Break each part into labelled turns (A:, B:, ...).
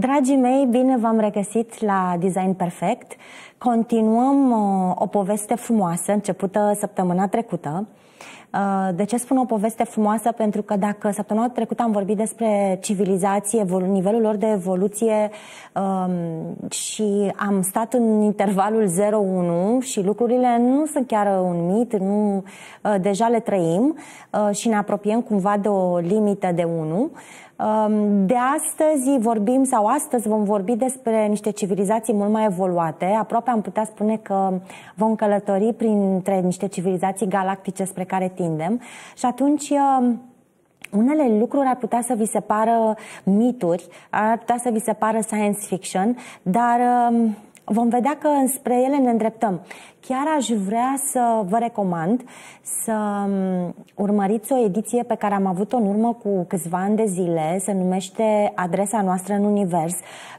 A: Dragii mei, bine v-am regăsit la Design Perfect. Continuăm o, uh, o poveste frumoasă, începută săptămâna trecută. Uh, de ce spun o poveste frumoasă? Pentru că dacă săptămâna trecută am vorbit despre civilizație, nivelul lor de evoluție um, și am stat în intervalul 0-1 și lucrurile nu sunt chiar un mit, nu, uh, deja le trăim și ne apropiem cumva de o limită de 1, de astăzi vorbim sau astăzi vom vorbi despre niște civilizații mult mai evoluate. Aproape am putea spune că vom călători printre niște civilizații galactice spre care tindem. Și atunci unele lucruri ar putea să vi se pară mituri, ar putea să vi se pară science fiction, dar vom vedea că înspre ele ne îndreptăm. Chiar aș vrea să vă recomand să mm, urmăriți o ediție pe care am avut-o în urmă cu câțiva ani de zile, se numește Adresa noastră în Univers,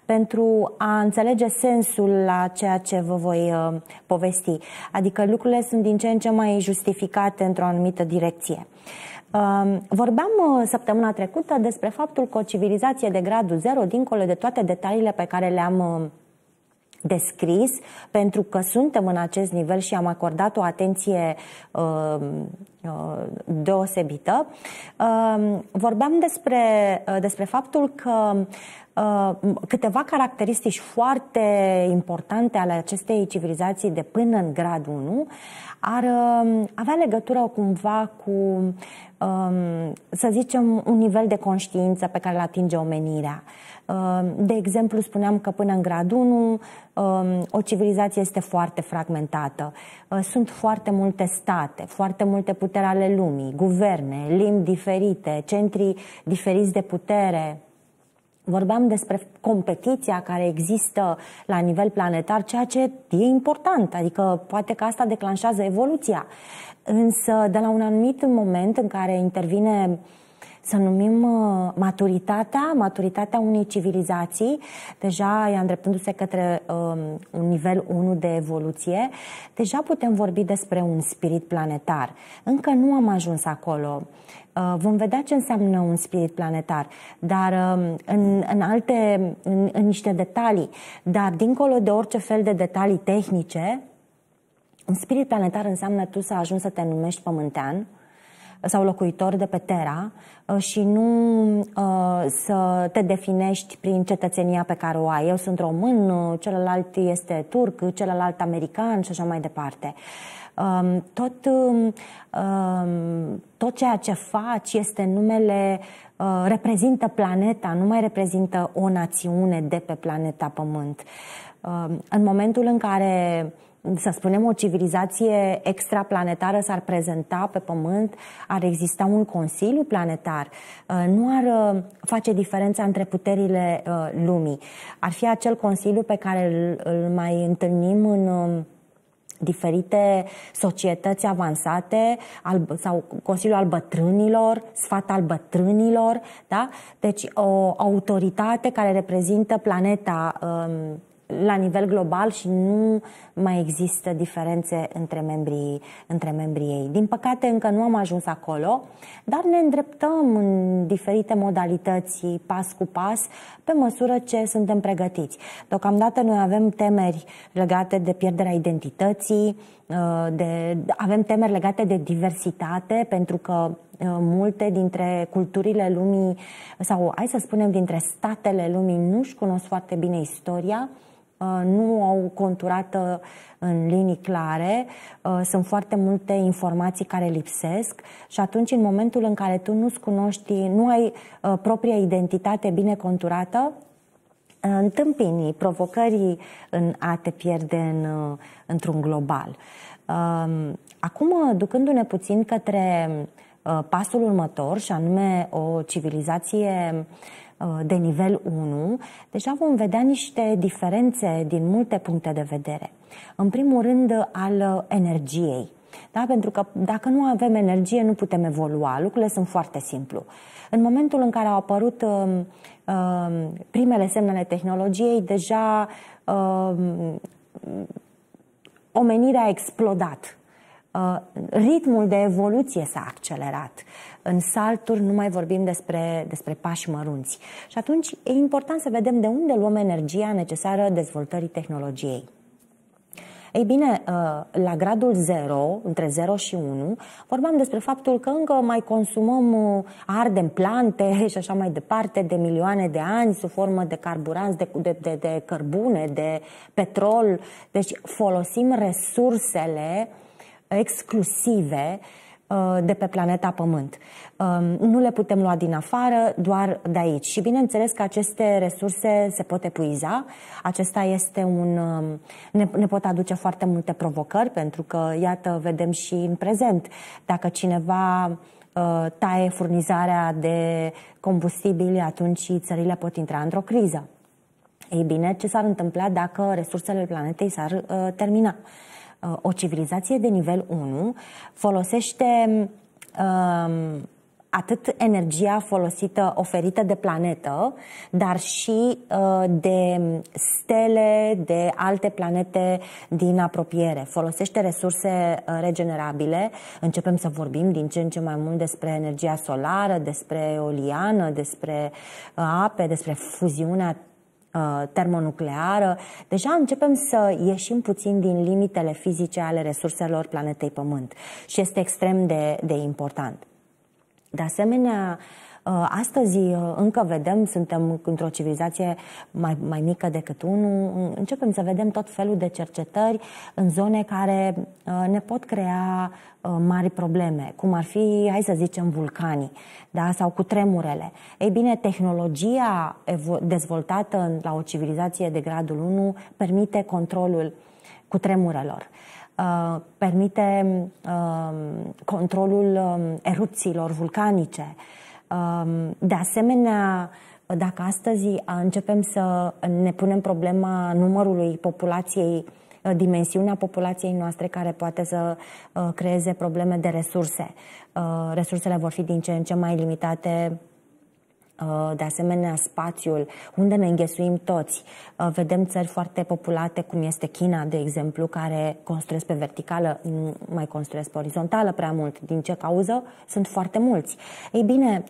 A: pentru a înțelege sensul la ceea ce vă voi uh, povesti. Adică lucrurile sunt din ce în ce mai justificate într-o anumită direcție. Um, vorbeam uh, săptămâna trecută despre faptul că o civilizație de gradul 0, dincolo de toate detaliile pe care le-am uh, descris, pentru că suntem în acest nivel și am acordat o atenție um, uh, deosebită. Um, vorbeam despre, uh, despre faptul că uh, câteva caracteristici foarte importante ale acestei civilizații de până în grad 1 ar um, avea legătură cumva cu, să zicem, un nivel de conștiință pe care îl atinge omenirea. Ehm, de exemplu, spuneam că până în gradul 1 ehm, o civilizație este foarte fragmentată. Ehm, sunt foarte multe state, foarte multe putere ale lumii, guverne, limbi diferite, centri diferiți de putere, Vorbeam despre competiția care există la nivel planetar, ceea ce e important, adică poate că asta declanșează evoluția. Însă, de la un anumit moment în care intervine uh, să numim uh, maturitatea, maturitatea unei civilizații, deja ea îndreptându-se către um, un nivel 1 de evoluție, deja putem vorbi despre un spirit planetar. Încă nu am ajuns acolo. Uh, vom vedea ce înseamnă un spirit planetar, dar um, în, în alte, în, în niște detalii, dar dincolo de orice fel de detalii tehnice, un spirit planetar înseamnă tu să ajungi să te numești pământean, sau locuitor de pe Terra uh, și nu uh, să te definești prin cetățenia pe care o ai. Eu sunt român, uh, celălalt este turc, celălalt american și așa mai departe. Um, tot, um, um, tot ceea ce faci este numele, uh, reprezintă planeta, nu mai reprezintă o națiune de pe planeta Pământ. Um, în momentul în care să spunem, o civilizație extraplanetară s-ar prezenta pe Pământ, ar exista un Consiliu planetar, uh, nu ar uh, face diferența între puterile uh, lumii. Ar fi acel Consiliu pe care îl mai întâlnim în um, diferite societăți avansate al, sau Consiliul al Bătrânilor, Sfat al Bătrânilor, da? Deci o autoritate care reprezintă planeta um, la nivel global și nu mai există diferențe între membrii, între membrii ei. Din păcate, încă nu am ajuns acolo, dar ne îndreptăm în diferite modalități, pas cu pas, pe măsură ce suntem pregătiți. Deocamdată noi avem temeri legate de pierderea identității, uh, de, avem temeri legate de diversitate, pentru că uh, multe dintre culturile lumii, sau hai să spunem dintre statele lumii, nu-și cunosc foarte bine istoria, Uh, nu au conturată în linii clare, uh, sunt foarte multe informații care lipsesc și atunci în momentul în care tu nu-ți cunoști, nu ai uh, propria identitate bine conturată, întâmpini provocării în a te pierde în, într-un global. Um, acum, ducându-ne puțin către pasul următor, și anume o civilizație uh, Uh, de nivel 1, deja deci vom vedea niște diferențe din multe puncte de vedere. În primul rând, al energiei. Da? Pentru că dacă nu avem energie, nu putem evolua. Lucrurile sunt foarte simplu. În momentul în care au apărut uh, primele semne ale tehnologiei, deja uh, omenirea a explodat. Uh, ritmul de evoluție s-a accelerat în salturi, nu mai vorbim despre, despre pași mărunți. Și atunci e important să vedem de unde luăm energia necesară dezvoltării tehnologiei. Ei bine, ă, la gradul 0, între 0 și 1, vorbeam despre faptul că încă mai consumăm, ă, ardem plante și așa mai departe de milioane de ani sub formă de carburanți, de, de, de, de cărbune, de petrol. Deci folosim resursele exclusive uh, Uh, de pe planeta Pământ. Um, nu le putem lua din afară, doar de aici. Și bineînțeles că aceste resurse se pot epuiza. Acesta este un... Um, ne, ne pot aduce foarte multe provocări, pentru că, iată, vedem și în prezent, dacă cineva uh, taie furnizarea de combustibili, atunci țările pot intra într-o criză. Ei bine, ce s-ar întâmpla dacă resursele planetei s-ar uh, termina? Uh, o civilizație de nivel 1 folosește um, atât energia folosită, oferită de planetă, dar și uh, de stele, de alte planete din apropiere. Folosește resurse uh, regenerabile. Începem să vorbim din ce în ce mai mult despre energia solară, despre eoliană, despre uh, ape, despre fuziunea Uh, termonucleară, deja începem să ieșim puțin din limitele fizice ale resurselor planetei Pământ și este extrem de, de important. De asemenea, uh, Uh, astăzi uh, încă vedem, suntem într-o civilizație mai, mai mică decât unul, uh, începem să vedem tot felul de cercetări în zone care ne pot crea mari probleme, cum ar fi, hai să zicem, vulcanii da? sau cu tremurele. Ei bine, tehnologia dezvoltată la o civilizație de gradul 1 permite controlul cu tremurelor. Uh, permite uh, controlul uh, erupțiilor vulcanice, uh, de asemenea, dacă astăzi începem să ne punem problema numărului populației, dimensiunea populației noastre care poate să creeze probleme de resurse. Resursele vor fi din ce în ce mai limitate Uh, de asemenea spațiul unde ne înghesuim toți. Uh, vedem țări foarte populate, cum este China, de exemplu, care construiesc pe verticală, nu mai construiesc pe orizontală prea mult. Din ce cauză? Sunt foarte mulți. Ei bine,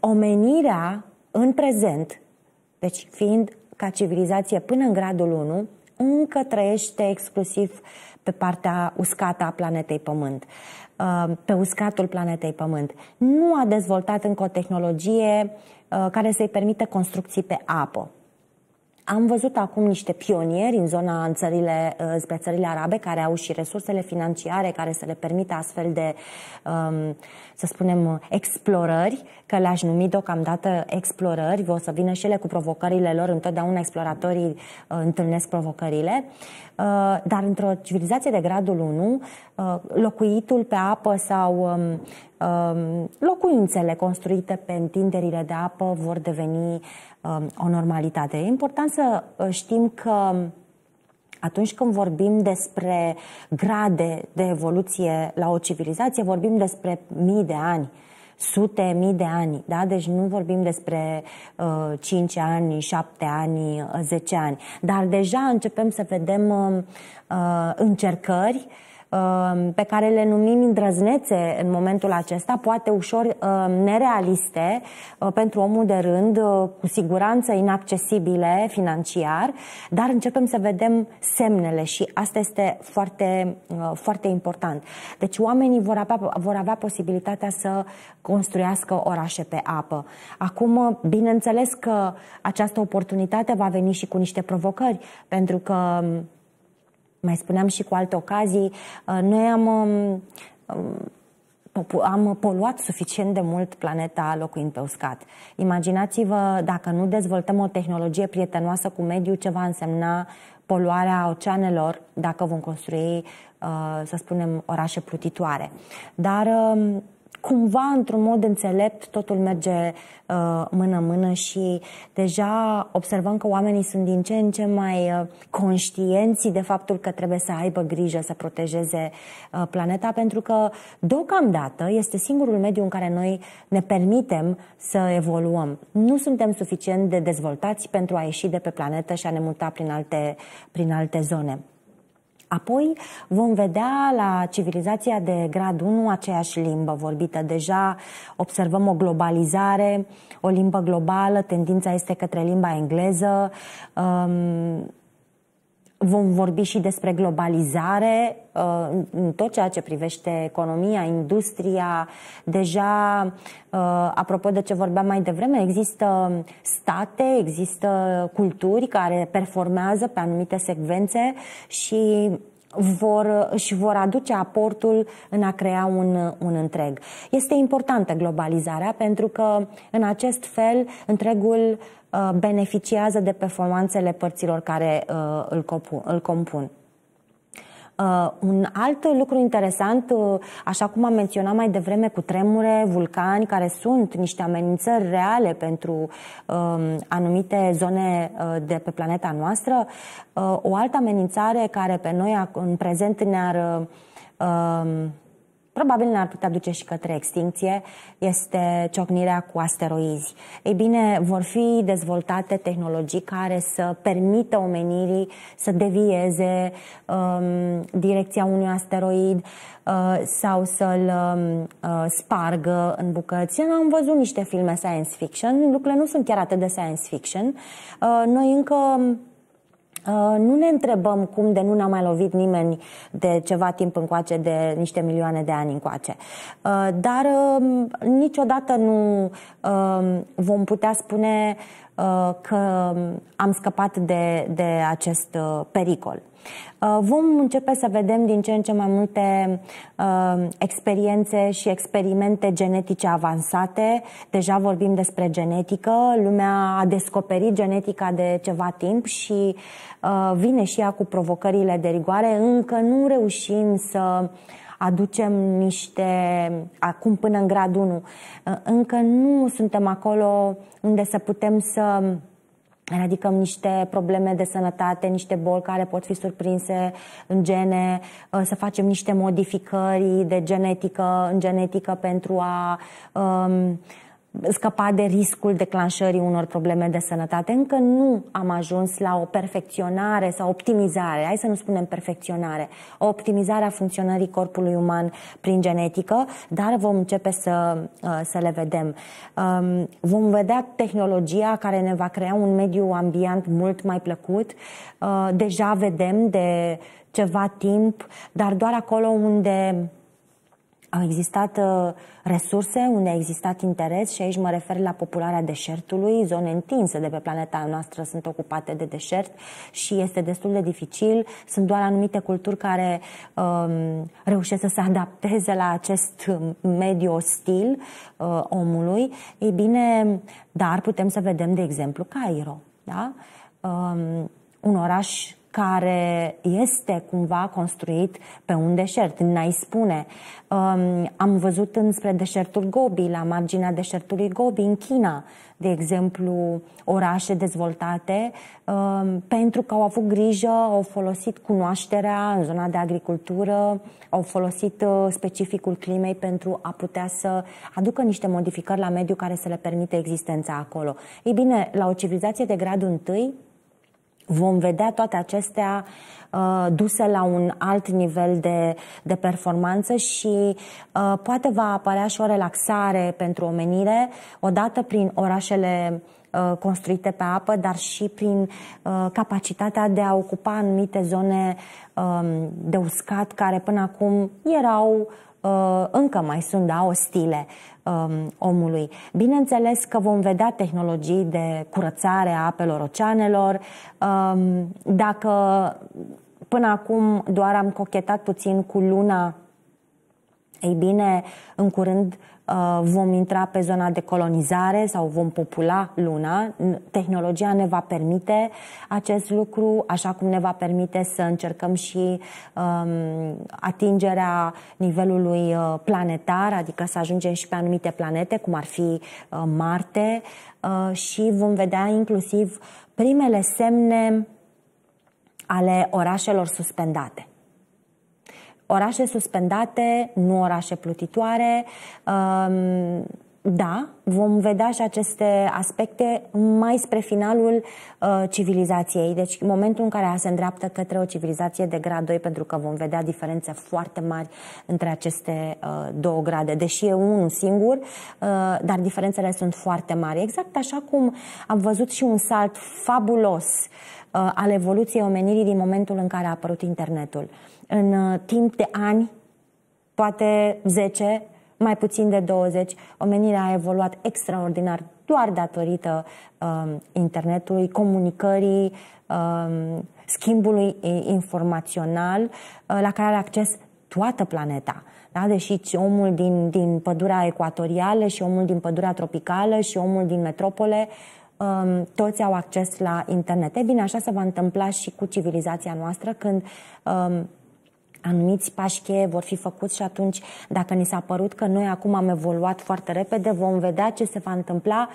A: omenirea în prezent, deci fiind ca civilizație până în gradul 1, încă trăiește exclusiv uh, pe partea uscată a planetei Pământ, uh, pe uscatul planetei Pământ. Nu a dezvoltat încă o tehnologie uh, care să-i permită construcții pe apă. Am văzut acum niște pionieri în zona în țările, uh, spre țările arabe care au și resursele financiare care să le permită astfel de, um, să spunem, explorări, că le-aș numi deocamdată explorări, o să vină și ele cu provocările lor, întotdeauna exploratorii uh, întâlnesc provocările, uh, dar într-o civilizație de gradul 1, locuitul pe apă sau um, Um, locuințele construite pe întinderile de apă vor deveni um, o normalitate. E important să uh, știm că atunci când vorbim despre grade de evoluție la o civilizație, vorbim despre mii de ani sute, mii de ani, da? Deci nu vorbim despre uh, 5 ani, 7 ani, 10 uh, ani, dar deja începem să vedem um, uh, încercări uh, Um, pe care le numim îndrăznețe în momentul acesta, poate ușor um, nerealiste uh, pentru omul de rând, uh, cu siguranță inaccesibile financiar, dar începem să vedem semnele și asta este foarte, uh, foarte important. Deci oamenii vor avea, vor avea posibilitatea să construiască orașe pe apă. Acum, bineînțeles că această oportunitate va veni și cu niște provocări, pentru că um, mai spuneam și cu alte ocazii, uh, noi am, um, um, am poluat suficient de mult planeta locuind pe uscat. Imaginați-vă, dacă nu dezvoltăm o tehnologie prietenoasă cu mediul, ce va însemna poluarea oceanelor dacă vom construi, uh, să spunem, orașe plutitoare. Dar um, cumva, într-un mod înțelept, totul merge uh, mână-mână și deja observăm că oamenii sunt din ce în ce mai uh, conștienți de faptul că trebuie să aibă grijă să protejeze uh, planeta, pentru că, deocamdată, este singurul mediu în care noi ne permitem să evoluăm. Nu suntem suficient de dezvoltați pentru a ieși de pe planetă și a ne muta prin alte, prin alte zone. Apoi vom vedea la civilizația de grad 1 aceeași limbă vorbită. Deja observăm o globalizare, o limbă globală, tendința este către limba engleză. Um, Vom vorbi și despre globalizare uh, în tot ceea ce privește economia, industria. Deja, uh, apropo de ce vorbeam mai devreme, există state, există culturi care performează pe anumite secvențe și vor, își vor aduce aportul în a crea un, un întreg. Este importantă globalizarea pentru că în acest fel întregul uh, beneficiază de performanțele părților care uh, îl, compun. Uh, un alt lucru interesant, uh, așa cum am menționat mai devreme cu tremure, vulcani, care sunt niște amenințări reale pentru uh, anumite zone uh, de pe planeta noastră, uh, o altă amenințare care pe noi în prezent ne-ar uh, um, probabil ne-ar putea duce și către extinție, este ciocnirea cu asteroizi. Ei bine, vor fi dezvoltate tehnologii care să permită omenirii să devieze um, direcția unui asteroid uh, sau să-l um, uh, spargă în bucăți. Eu am văzut niște filme science fiction, lucrurile nu sunt chiar atât de science fiction. Uh, noi încă um, Uh, nu ne întrebăm cum de nu ne-a mai lovit nimeni de ceva timp încoace, de niște milioane de ani încoace. Uh, dar um, niciodată nu um, vom putea spune uh, că um, am scăpat de, de acest pericol. Uh, vom începe să vedem din ce în ce mai multe uh, experiențe și experimente genetice avansate. Deja vorbim despre genetică. Lumea a descoperit genetica de ceva timp și uh, vine și ea cu provocările de rigoare. Încă nu reușim să aducem niște, acum până în gradul 1, încă nu suntem acolo unde să putem să eradicăm niște probleme de sănătate, niște boli care pot fi surprinse în gene, uh, să facem niște modificări de genetică în genetică pentru a um, scăpa de riscul declanșării unor probleme de sănătate. Încă nu am ajuns la o perfecționare sau optimizare, hai să nu spunem perfecționare, o optimizare a funcționării corpului uman prin genetică, dar vom începe să, uh, să le vedem. Um, vom vedea tehnologia care ne va crea un mediu ambient mult mai plăcut. Uh, deja vedem de ceva timp, dar doar acolo unde au existat uh, resurse unde a existat interes și aici mă refer la popularea deșertului. Zone întinse de pe planeta noastră sunt ocupate de deșert și este destul de dificil. Sunt doar anumite culturi care um, reușesc să se adapteze la acest um, mediu ostil uh, omului. Ei bine, dar putem să vedem, de exemplu, Cairo. Da? Um, un oraș care este cumva construit pe un deșert. N-ai spune. Um, am văzut înspre deșertul Gobi, la marginea deșertului Gobi, în China, de exemplu, orașe dezvoltate, um, pentru că au avut grijă, au folosit cunoașterea în zona de agricultură, au folosit uh, specificul climei pentru a putea să aducă niște modificări la mediu care să le permite existența acolo. Ei bine, la o civilizație de gradul 1, vom vedea toate acestea uh, duse la un alt nivel de, de performanță și uh, poate va apărea și o relaxare pentru omenire odată prin orașele uh, construite pe apă, dar și prin uh, capacitatea de a ocupa anumite zone um, de uscat care până acum erau Uh, încă mai sunt, da, ostile um, omului. Bineînțeles că vom vedea tehnologii de curățare a apelor oceanelor. Um, dacă până acum doar am cochetat puțin cu luna ei bine, în curând uh, vom intra pe zona de colonizare sau vom popula luna. Tehnologia ne va permite acest lucru, așa cum ne va permite să încercăm și um, atingerea nivelului uh, planetar, adică să ajungem și pe anumite planete, cum ar fi uh, Marte, uh, și vom vedea inclusiv primele semne ale orașelor suspendate orașe suspendate, nu orașe plutitoare. Ehm, da, vom vedea și aceste aspecte mai spre finalul uh, civilizației. Deci momentul în care se îndreaptă către o civilizație de grad 2, pentru că vom vedea diferențe foarte mari între aceste uh, două grade. Deși e unul singur, uh, dar diferențele sunt foarte mari. Exact așa cum am văzut și un salt fabulos al evoluției omenirii din momentul în care a apărut internetul în uh, timp de ani, poate 10, mai puțin de 20, omenirea a evoluat extraordinar doar datorită uh, internetului, comunicării, uh, schimbului informațional uh, la care are acces toată planeta. Da? Deși omul din, din pădurea ecuatorială și omul din pădurea tropicală și omul din metropole um, toți au acces la internet. E bine, așa se va întâmpla și cu civilizația noastră când um, anumiți pași cheie vor fi făcuți și atunci, dacă ni s-a părut că noi acum am evoluat foarte repede, vom vedea ce se va întâmpla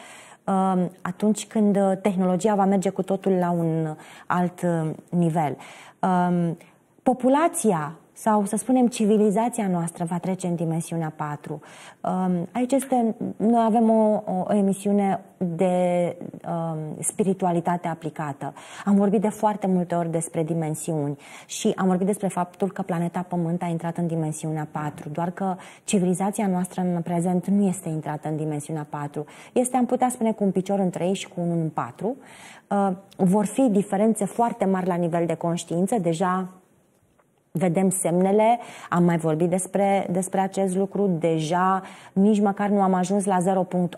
A: um, atunci când tehnologia va merge cu totul la un alt uh, nivel. Um, populația sau, să spunem, civilizația noastră va trece în dimensiunea 4. Um, aici este, noi avem o, o emisiune de um, spiritualitate aplicată. Am vorbit de foarte multe ori despre dimensiuni și am vorbit despre faptul că planeta Pământ a intrat în dimensiunea 4, doar că civilizația noastră în prezent nu este intrată în dimensiunea 4. Este, am putea spune, cu un picior în 3 și cu unul în 4. Uh, vor fi diferențe foarte mari la nivel de conștiință, deja vedem semnele, am mai vorbit despre, despre acest lucru, deja nici măcar nu am ajuns la 0.8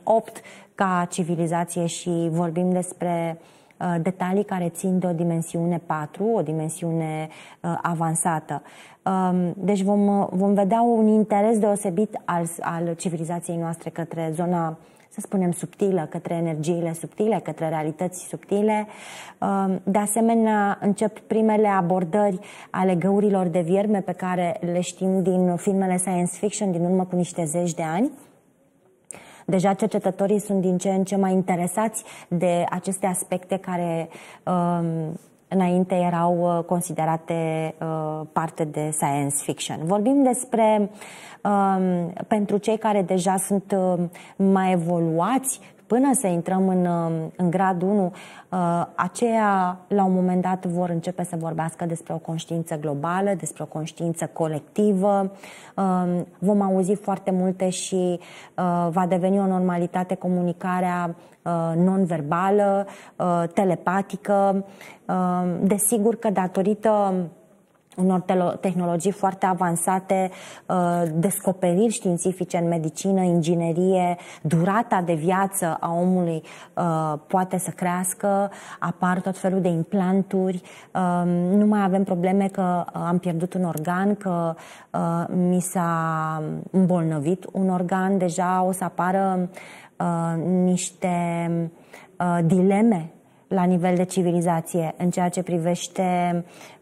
A: ca civilizație și vorbim despre uh, detalii care țin de o dimensiune 4, o dimensiune uh, avansată. Um, deci vom, uh, vom vedea un interes deosebit al, al civilizației noastre către zona uh, să spunem, subtilă, către energiile subtile, către realități subtile. Um, de asemenea, încep primele abordări ale găurilor de vierme pe care le știm din filmele science fiction din urmă cu niște zeci de ani. Deja cercetătorii sunt din ce în ce mai interesați de aceste aspecte care um, înainte erau uh, considerate uh, parte de science fiction. Vorbim despre, um, pentru cei care deja sunt uh, mai evoluați, până să intrăm în, um, în gradul 1, uh, aceia la un moment dat vor începe să vorbească despre o conștiință globală, despre o conștiință colectivă. Um, vom auzi foarte multe și uh, va deveni o normalitate comunicarea uh, non-verbală, telepatică. Um, desigur că datorită unor tehnologii foarte avansate, uh, descoperiri științifice în medicină, inginerie, durata de viață a omului uh, poate să crească, apar tot felul de implanturi, um, nu mai avem probleme că uh, am pierdut un organ, că mi s-a îmbolnăvit un organ, deja o să apară niște dileme la nivel de civilizație, în ceea ce privește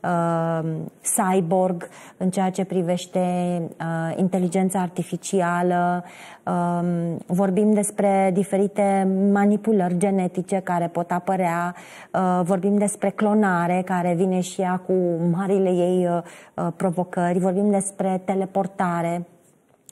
A: uh, cyborg, în ceea ce privește uh, inteligența artificială. Uh, vorbim despre diferite manipulări genetice care pot apărea, uh, vorbim despre clonare care vine și ea cu marile ei uh, uh provocări, vorbim despre teleportare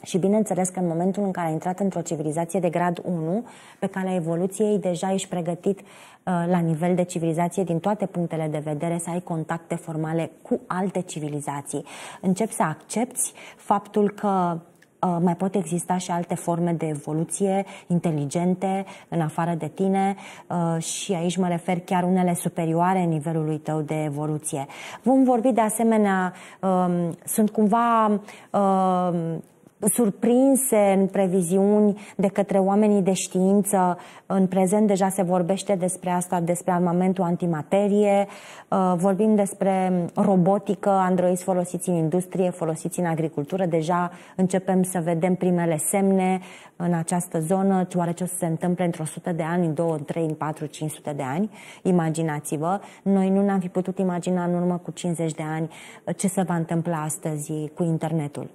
A: și bineînțeles că în momentul în care ai intrat într-o civilizație de grad 1, pe calea evoluției, deja ești pregătit uh, la nivel de civilizație din toate punctele de vedere să ai contacte formale cu alte civilizații. încep să accepti faptul că uh, mai pot exista și alte forme de evoluție inteligente în afară de tine uh, și aici mă refer chiar unele superioare nivelului tău de evoluție. Vom vorbi de asemenea, um, sunt cumva um, surprinse în previziuni de către oamenii de știință. În prezent deja se vorbește despre asta, despre armamentul antimaterie, uh, vorbim despre robotică, androizi folosiți în industrie, folosiți în agricultură. Deja începem să vedem primele semne în această zonă, oare ce o să se întâmple într-o sută de ani, în 2, 3, în 4, 500 de ani. Imaginați-vă, noi nu ne-am fi putut imagina în urmă cu 50 de ani ce se va întâmpla astăzi cu internetul.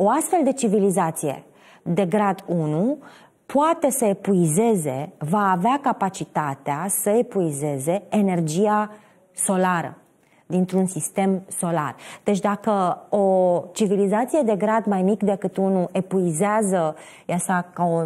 A: O astfel de civilizație de grad 1 poate să epuizeze, va avea capacitatea să epuizeze energia solară dintr-un sistem solar. Deci dacă o civilizație de grad mai mic decât unul epuizează, e, așa ca o,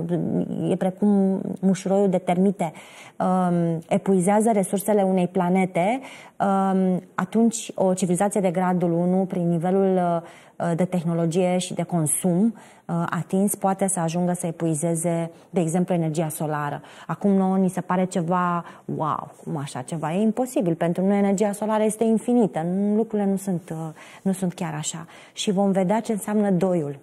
A: e precum mușuroiul de termite, um, epuizează resursele unei planete, um, atunci o civilizație de gradul 1, prin nivelul uh, Uh, de tehnologie și de consum uh, atins poate să ajungă să epuizeze, de exemplu, energia solară. Acum nouă ni se pare ceva, wow, cum așa ceva? E imposibil. Pentru noi energia solară este infinită. Lucrurile nu sunt, uh, nu sunt chiar așa. Și vom vedea ce înseamnă doiul.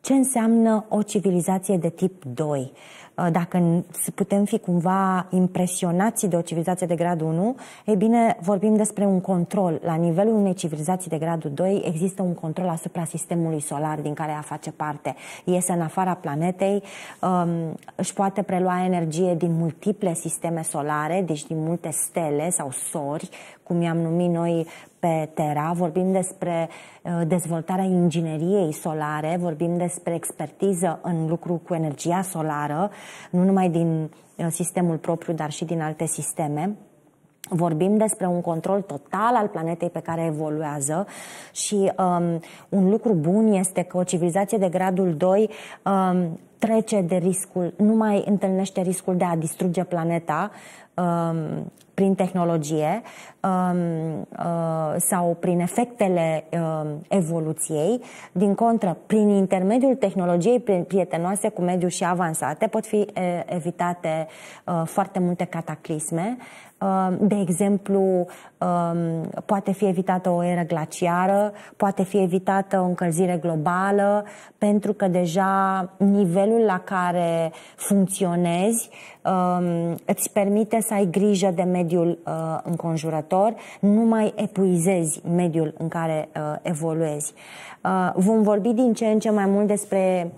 A: Ce înseamnă o civilizație de tip 2? Uh, dacă putem fi cumva impresionați de o civilizație de gradul 1, e bine, vorbim despre un control. La nivelul unei civilizații de gradul 2 există un control asupra sistemului solar din care ea face parte. Iese în afara planetei, um, își poate prelua energie din multiple sisteme solare, deci din multe stele sau sori cum i-am numit noi pe Terra, vorbim despre uh, dezvoltarea ingineriei solare, vorbim despre expertiză în lucru cu energia solară, nu numai din uh, sistemul propriu, dar și din alte sisteme. Vorbim despre un control total al planetei pe care evoluează și um, un lucru bun este că o civilizație de gradul 2 um, trece de riscul, nu mai întâlnește riscul de a distruge planeta um, prin tehnologie um, uh, sau prin efectele um, evoluției. Din contră, prin intermediul tehnologiei prietenoase cu mediul și avansate pot fi uh, evitate uh, foarte multe cataclisme. Um, de exemplu, um, poate fi evitată o eră glaciară, poate fi evitată o încălzire globală, pentru că deja nivelul la care funcționezi um, îți permite să ai grijă de mediul uh, înconjurător, nu mai epuizezi mediul în care uh, evoluezi. Uh, vom vorbi din ce în ce mai mult despre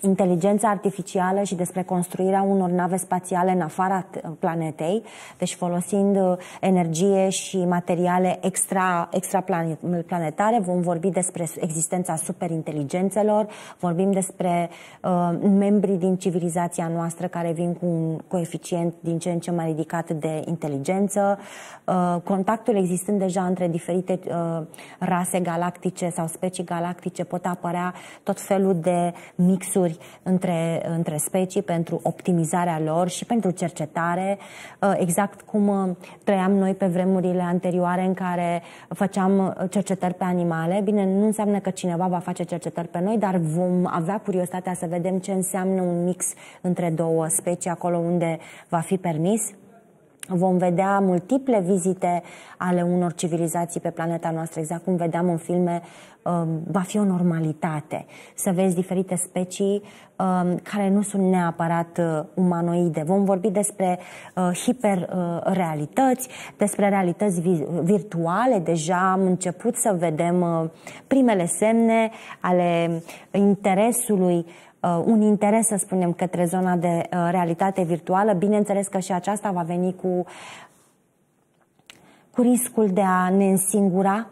A: inteligența artificială și despre construirea unor nave spațiale în afara planetei, deci folosind uh, energie și materiale extra, extraplanetare. Vom vorbi despre existența superinteligențelor, vorbim despre uh, membrii din civilizația noastră care vin cu un coeficient din ce în ce mai ridicat de inteligență, uh, contactul existând deja între diferite uh, rase galactice sau specii galactice pot apărea tot felul de mixuri legături între, între specii pentru optimizarea lor și pentru cercetare, uh, exact cum uh, trăiam noi pe vremurile anterioare în care făceam uh, cercetări pe animale. Bine, nu înseamnă că cineva va face cercetări pe noi, dar vom avea curiozitatea să vedem ce înseamnă un mix între două specii acolo unde va fi permis vom vedea multiple vizite ale unor civilizații pe planeta noastră, exact cum vedeam în filme, um, va fi o normalitate. Să vezi diferite specii um, care nu sunt neapărat uh, umanoide. Vom vorbi despre uh, hiperrealități, despre realități virtuale. Deja am început să vedem uh, primele semne ale interesului Uh, un interes, să spunem, către zona de uh, realitate virtuală. Bineînțeles că și aceasta va veni cu, cu riscul de a ne însingura,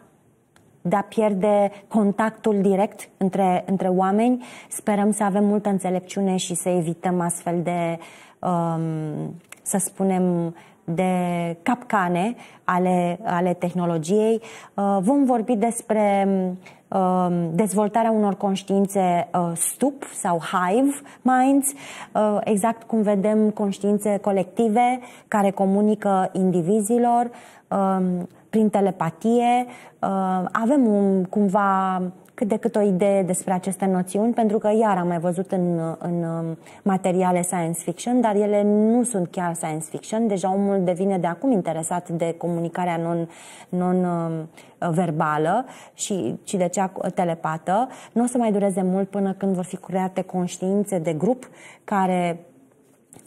A: de a pierde contactul direct între, între oameni. Sperăm să avem multă înțelepciune și să evităm astfel de, um, să spunem, de capcane ale, ale tehnologiei. Uh, vom vorbi despre uh, Um, dezvoltarea unor conștiințe uh, stup sau hive minds, uh, exact cum vedem conștiințe colective care comunică indivizilor um, prin telepatie. Uh, avem un, cumva cât de cât o idee despre aceste noțiuni, pentru că iar am mai văzut în, în um, materiale science fiction, dar ele nu sunt chiar science fiction. Deja omul devine de acum interesat de comunicarea non-verbală non, um, și, și de cea telepată. Nu o să mai dureze mult până când vor fi create conștiințe de grup care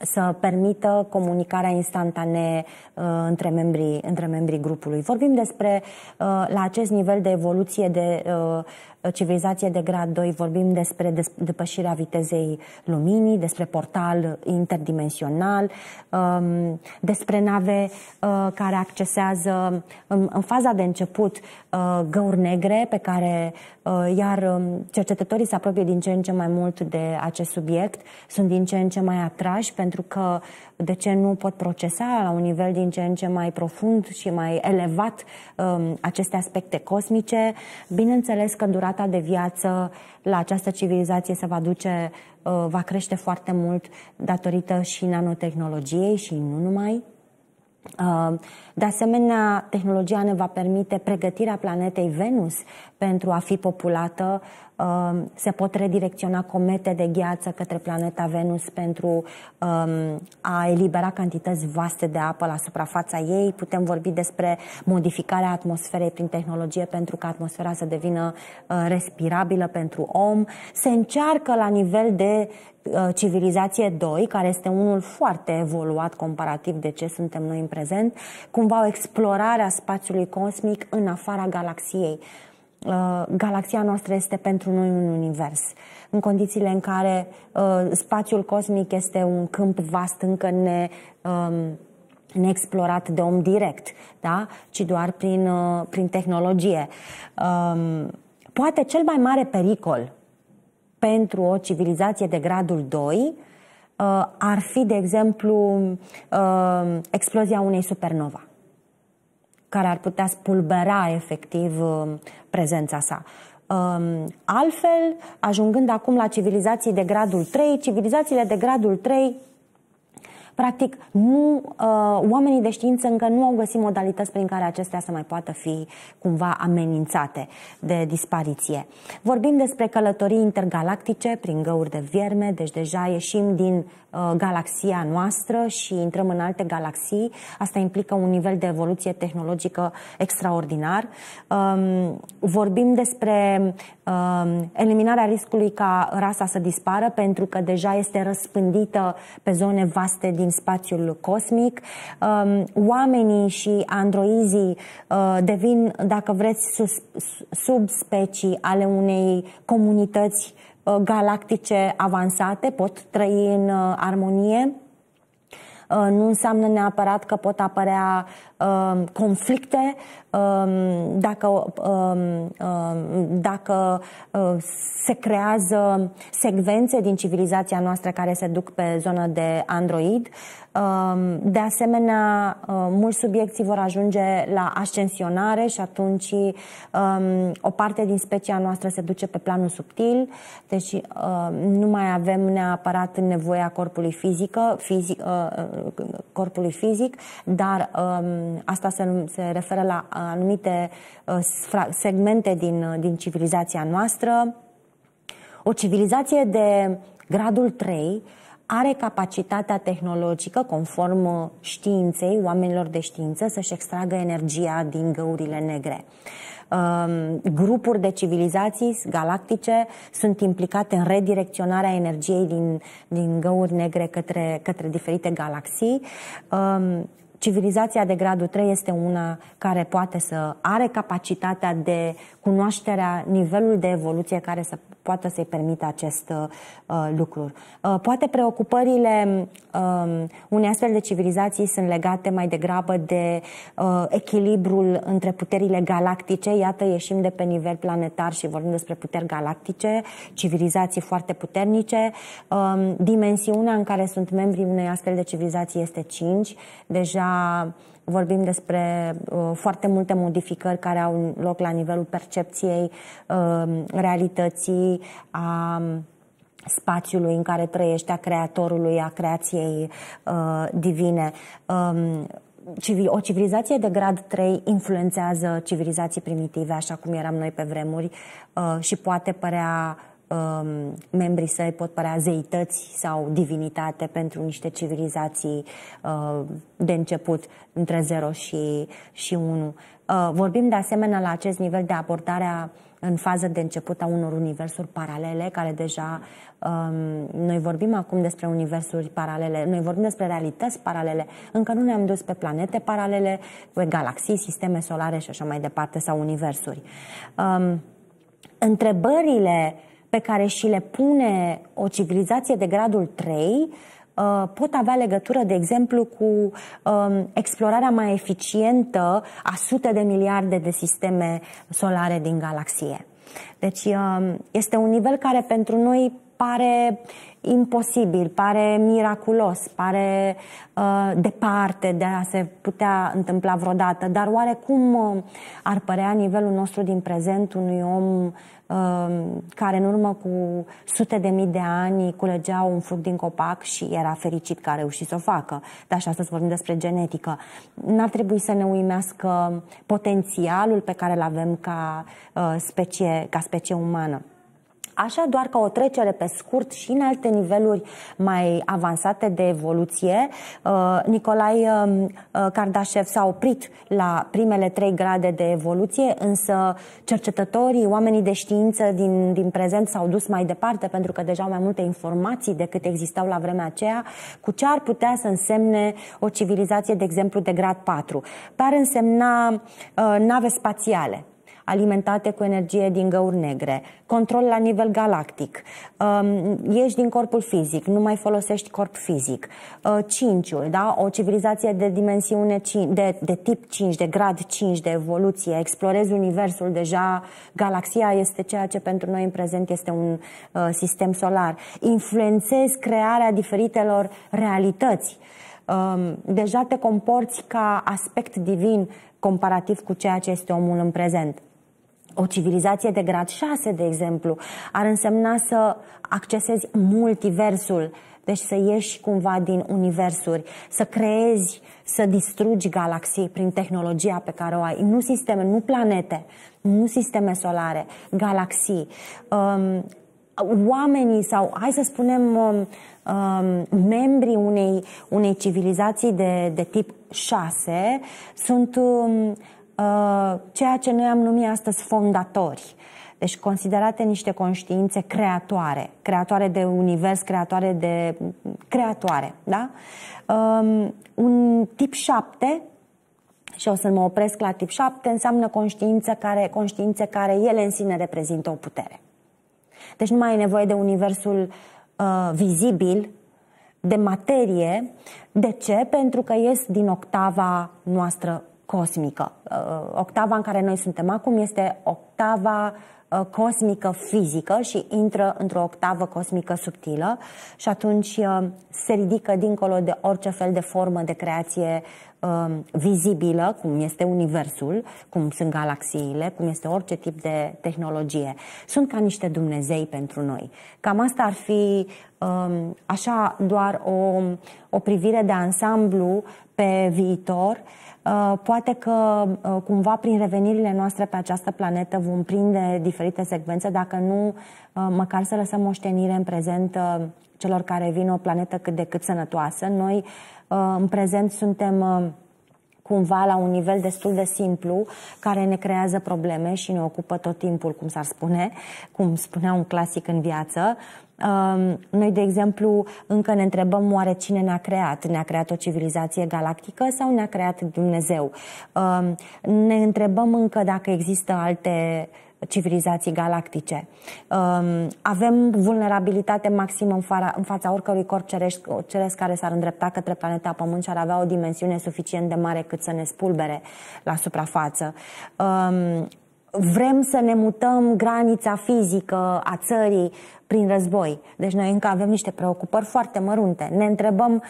A: să permită comunicarea instantanee uh, între, membrii, între membrii grupului. Vorbim despre, uh, la acest nivel de evoluție de uh, civilizație de grad 2, vorbim despre des depășirea vitezei luminii, despre portal interdimensional, um, despre nave uh, care accesează în, în faza de început uh, găuri negre pe care uh, iar um, cercetătorii se apropie din ce în ce mai mult de acest subiect, sunt din ce în ce mai atrași atunci, pentru că de ce nu pot procesa la un nivel din ce în ce mai profund și mai elevat um, aceste aspecte cosmice. Bineînțeles că durata de viață la această civilizație se va duce, uh, va crește foarte mult datorită și nanotehnologiei și nu numai. Uh, de asemenea, tehnologia ne va permite pregătirea planetei Venus pentru a fi populată Um, se pot redirecționa comete de gheață către planeta Venus pentru um, a elibera cantități vaste de apă la suprafața ei. Putem vorbi despre modificarea atmosferei prin tehnologie pentru ca atmosfera să devină uh, respirabilă pentru om. Se încearcă la nivel de uh, civilizație 2, care este unul foarte evoluat comparativ de ce suntem noi în prezent, cumva o explorare a spațiului cosmic în afara galaxiei. Uh, galaxia noastră este pentru noi un univers. În condițiile în care uh, spațiul cosmic este un câmp vast încă ne... Um, neexplorat de om direct, da? ci doar prin, uh, prin tehnologie. Um, poate cel mai mare pericol pentru o civilizație de gradul 2 uh, ar fi, de exemplu, uh, explozia unei supernova care ar putea spulbera efectiv uh, prezența sa. Um, altfel, ajungând acum la civilizații de gradul 3, civilizațiile de gradul 3 Practic, nu, uh, oamenii de știință încă nu au găsit modalități prin care acestea să mai poată fi cumva amenințate de dispariție. Vorbim despre călătorii intergalactice prin găuri de vierme, deci deja ieșim din uh, galaxia noastră și intrăm în alte galaxii. Asta implică un nivel de evoluție tehnologică extraordinar. Um, vorbim despre um, eliminarea riscului ca rasa să dispară, pentru că deja este răspândită pe zone vaste din din spațiul cosmic. Um, oamenii și androizii uh, devin, dacă vreți, subspecii ale unei comunități uh, galactice avansate, pot trăi în uh, armonie nu înseamnă neapărat că pot apărea Um, conflicte, um, dacă, um, um dacă uh, se creează secvențe din civilizația noastră care se duc pe zonă de Android. Um, de asemenea, uh, mulți subiecții vor ajunge la ascensionare și atunci o parte din specia noastră se duce pe planul subtil, deci nu mai avem neapărat nevoia corpului fizică, fizic, uh, corpului fizic, dar Asta se, se referă la anumite uh, segmente din, uh, din civilizația noastră. O civilizație de gradul 3 are capacitatea tehnologică, conform uh, științei, oamenilor de știință, să-și extragă energia din găurile negre. Um, grupuri de civilizații galactice sunt implicate în redirecționarea energiei din, din găuri negre către, către diferite galaxii. Um, civilizația de gradul 3 este una care poate să are capacitatea de cunoașterea nivelului de evoluție care să poată să-i permită acest uh, lucru. Uh, poate preocupările uh, unei astfel de civilizații sunt legate mai degrabă de uh, echilibrul între puterile galactice. Iată, ieșim de pe nivel planetar și vorbim despre puteri galactice, civilizații foarte puternice. Uh, dimensiunea în care sunt membrii unei astfel de civilizații este 5. Deja vorbim despre uh, foarte multe modificări care au loc la nivelul percepției, uh, realității, a um, spațiului în care trăiește, a creatorului, a creației uh, divine. Um, o civilizație de grad 3 influențează civilizații primitive, așa cum eram noi pe vremuri, uh, și poate părea uh, um, membrii săi pot părea zeități sau divinitate pentru niște civilizații uh, de început, între 0 și, și 1. Uh, vorbim de asemenea la acest nivel de abordare în fază de început a unor universuri paralele, care deja um, noi vorbim acum despre universuri paralele, noi vorbim despre realități paralele, încă nu ne-am dus pe planete paralele, pe galaxii, sisteme solare și așa mai departe, sau universuri. Um, întrebările pe care și le pune o civilizație de gradul 3 uh, pot avea legătură, de exemplu, cu um, explorarea mai eficientă a sute de miliarde de sisteme solare din galaxie. Deci um, este un nivel care pentru noi pare imposibil, pare miraculos, pare uh, departe de a se putea întâmpla vreodată, dar oare cum uh, ar părea nivelul nostru din prezent unui om uh, care în urmă cu sute de mii de ani culegea un fruct din copac și era fericit că a reușit să o facă. Dar și astăzi vorbim despre genetică. N-ar trebui să ne uimească potențialul pe care îl avem ca, uh, specie, ca specie umană. Așa doar ca o trecere pe scurt și în alte niveluri mai avansate de evoluție. Uh, Nicolai um, uh, Kardashev s-a oprit la primele trei grade de evoluție, însă cercetătorii, oamenii de știință din, din prezent s-au dus mai departe pentru că deja au mai multe informații decât existau la vremea aceea cu ce ar putea să însemne o civilizație, de exemplu, de grad 4. Dar însemna uh, nave spațiale, alimentate cu energie din găuri negre, control la nivel galactic, um, ieși din corpul fizic, nu mai folosești corp fizic, uh, cinciul, da? o civilizație de dimensiune de, de tip 5, de grad 5, de evoluție, explorezi universul deja, galaxia este ceea ce pentru noi în prezent este un uh, sistem solar, influențezi crearea diferitelor realități um, deja te comporți ca aspect divin comparativ cu ceea ce este omul în prezent o civilizație de grad 6, de exemplu, ar însemna să accesezi multiversul, deci să ieși cumva din universuri, să creezi, să distrugi galaxii prin tehnologia pe care o ai. Nu sisteme, nu planete, nu sisteme solare, galaxii. Um, oamenii sau, hai să spunem, um, um, membrii unei, unei civilizații de, de tip 6 sunt um, Uh, ceea ce noi am numit astăzi fondatori. Deci considerate niște conștiințe creatoare, creatoare de univers, creatoare de creatoare, da? Um, un tip 7 și o să mă opresc la tip 7 înseamnă conștiință care, conștiințe care ele în sine reprezintă o putere. Deci nu mai e nevoie de universul uh, vizibil, de materie. De ce? Pentru că ies din octava noastră cosmică. Uh, octava în care noi suntem acum este octava uh, cosmică fizică și intră într-o octavă cosmică subtilă și atunci uh, se ridică dincolo de orice fel de formă de creație vizibilă, cum este Universul, cum sunt galaxiile, cum este orice tip de tehnologie. Sunt ca niște Dumnezei pentru noi. Cam asta ar fi Um, așa doar o, o privire de ansamblu pe viitor, uh, poate că uh, cumva prin revenirile noastre pe această planetă vom prinde diferite secvențe, dacă nu uh, măcar să lăsăm moștenire în prezent celor care vin o planetă cât de cât sănătoasă. Noi în prezent suntem cumva la un nivel destul de simplu, care ne creează probleme și ne ocupă tot timpul, cum s-ar spune, cum spunea un clasic în viață. Um, noi, de exemplu, încă ne întrebăm oare cine ne-a creat. Ne-a creat o civilizație galactică sau ne-a creat Dumnezeu? Um, ne întrebăm încă dacă există alte civilizații galactice. Um, avem vulnerabilitate maximă în, fața oricărui corp ceresc, ceresc care s-ar îndrepta către planeta Pământ și ar avea o dimensiune suficient de mare cât să ne spulbere la suprafață. Um, vrem să ne mutăm granița fizică a țării prin război. Deci noi încă avem niște preocupări foarte mărunte. Ne întrebăm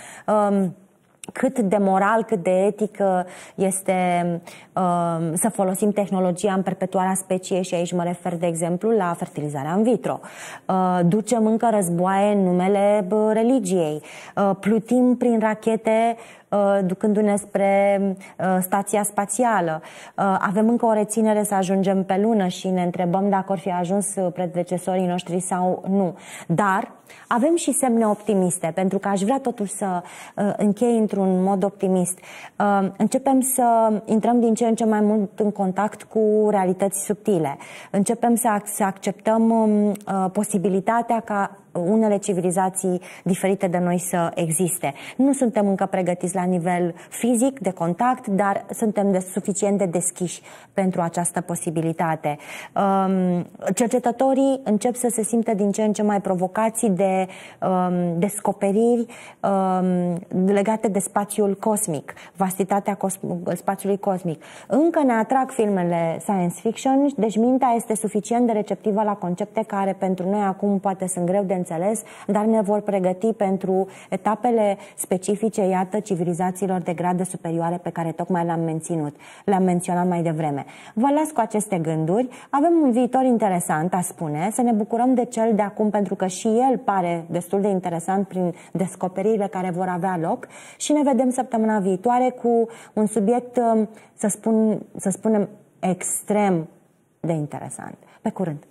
A: um, cât de moral, cât de etică este uh, să folosim tehnologia în perpetuarea speciei și aici mă refer, de exemplu, la fertilizarea în vitro. Uh, ducem încă războaie în numele religiei. Uh, plutim prin rachete uh, Uh, ducându-ne spre uh, stația spațială. Uh, avem încă o reținere să ajungem pe lună și ne întrebăm dacă or fi ajuns predecesorii noștri sau nu. Dar avem și semne optimiste, pentru că aș vrea totuși să închei într-un mod optimist. Începem să intrăm din ce în ce mai mult în contact cu realități subtile. Începem să acceptăm um, posibilitatea ca unele civilizații diferite de noi să existe. Nu suntem încă pregătiți la nivel fizic, de contact, dar suntem de suficient de deschiși pentru această posibilitate. Um, cercetătorii încep să se simtă din ce în ce mai provocați de um, descoperiri um, legate de spațiul cosmic, vastitatea cosm- spațiului cosmic. Încă ne atrag filmele science fiction, deci mintea este suficient de receptivă la concepte care pentru noi acum poate sunt greu de bineînțeles, dar ne vor pregăti pentru etapele specifice, iată, civilizațiilor de grade superioare pe care tocmai le-am menținut, le-am menționat mai devreme. Vă las cu aceste gânduri. Avem un viitor interesant, a spune, să ne bucurăm de cel de acum, pentru că și el pare destul de interesant prin descoperirile care vor avea loc și ne vedem săptămâna viitoare cu un subiect, um, să, spun, să spunem, extrem de interesant. Pe curând!